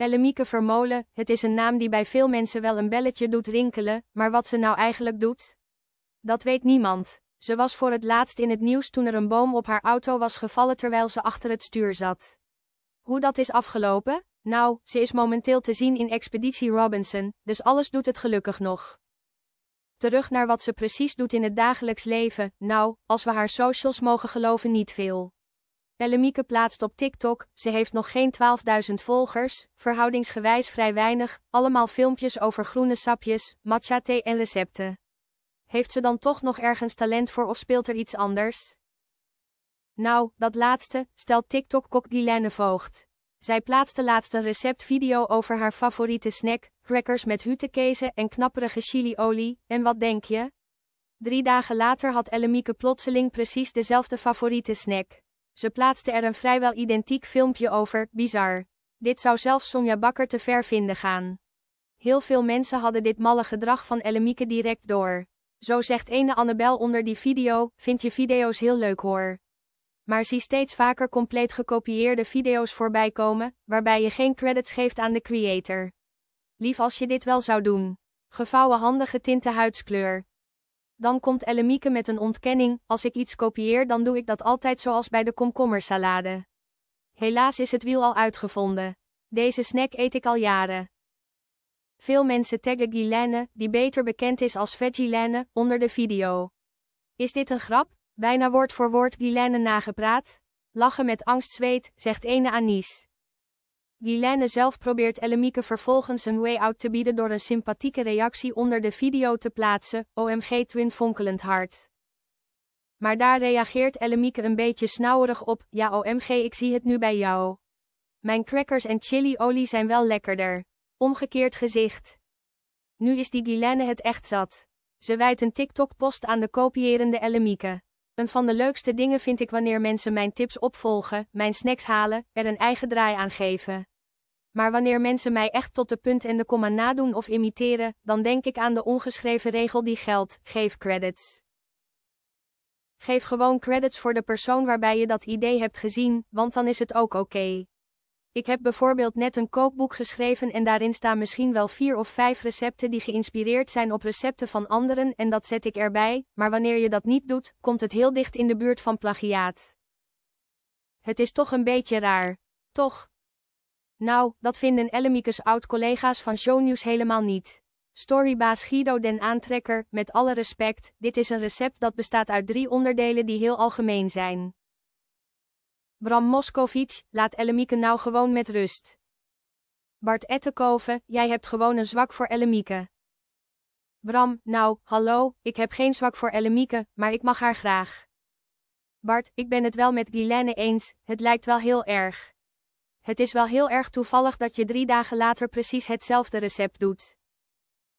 Ellemieke Vermolen, het is een naam die bij veel mensen wel een belletje doet rinkelen, maar wat ze nou eigenlijk doet? Dat weet niemand. Ze was voor het laatst in het nieuws toen er een boom op haar auto was gevallen terwijl ze achter het stuur zat. Hoe dat is afgelopen? Nou, ze is momenteel te zien in Expeditie Robinson, dus alles doet het gelukkig nog. Terug naar wat ze precies doet in het dagelijks leven, nou, als we haar socials mogen geloven niet veel. Ellemieke plaatst op TikTok, ze heeft nog geen 12.000 volgers, verhoudingsgewijs vrij weinig, allemaal filmpjes over groene sapjes, matcha thee en recepten. Heeft ze dan toch nog ergens talent voor of speelt er iets anders? Nou, dat laatste, stelt TikTok-kok Guylaine Voogd. Zij plaatste laatst een receptvideo over haar favoriete snack, crackers met hutekezen en knapperige chiliolie, en wat denk je? Drie dagen later had Ellemieke plotseling precies dezelfde favoriete snack. Ze plaatste er een vrijwel identiek filmpje over, bizar. Dit zou zelfs Sonja Bakker te ver vinden gaan. Heel veel mensen hadden dit malle gedrag van Ellemieke direct door. Zo zegt ene Annabel onder die video, vind je video's heel leuk hoor. Maar zie steeds vaker compleet gekopieerde video's voorbij komen, waarbij je geen credits geeft aan de creator. Lief als je dit wel zou doen. Gevouwen handen getinte huidskleur. Dan komt Ellemieke met een ontkenning, als ik iets kopieer dan doe ik dat altijd zoals bij de komkommersalade. Helaas is het wiel al uitgevonden. Deze snack eet ik al jaren. Veel mensen taggen Guilaine, die beter bekend is als Veggilaine, onder de video. Is dit een grap? Bijna woord voor woord Guilaine nagepraat? Lachen met angstzweet, zegt ene anise. Guilaine zelf probeert Elemieke vervolgens een way-out te bieden door een sympathieke reactie onder de video te plaatsen, OMG Twin Fonkelend Hart. Maar daar reageert Elemieke een beetje snauwerig op, ja OMG ik zie het nu bij jou. Mijn crackers en chiliolie zijn wel lekkerder. Omgekeerd gezicht. Nu is die Guilaine het echt zat. Ze wijt een TikTok-post aan de kopiërende Elemieke. Een van de leukste dingen vind ik wanneer mensen mijn tips opvolgen, mijn snacks halen, er een eigen draai aan geven maar wanneer mensen mij echt tot de punt en de komma nadoen of imiteren, dan denk ik aan de ongeschreven regel die geldt: geef credits. Geef gewoon credits voor de persoon waarbij je dat idee hebt gezien, want dan is het ook oké. Ik heb bijvoorbeeld net een kookboek geschreven en daarin staan misschien wel vier of vijf recepten die geïnspireerd zijn op recepten van anderen en dat zet ik erbij, maar wanneer je dat niet doet, komt het heel dicht in de buurt van plagiaat. Het is toch een beetje raar. Toch, nou, dat vinden Ellemiekes oud-collega's van Shownieuws helemaal niet. Storybaas Guido den Aantrekker, met alle respect, dit is een recept dat bestaat uit drie onderdelen die heel algemeen zijn. Bram Moskovic, laat Ellemieke nou gewoon met rust. Bart Ettenkoven, jij hebt gewoon een zwak voor Ellemieke. Bram, nou, hallo, ik heb geen zwak voor Ellemieke, maar ik mag haar graag. Bart, ik ben het wel met Guilaine eens, het lijkt wel heel erg. Het is wel heel erg toevallig dat je drie dagen later precies hetzelfde recept doet.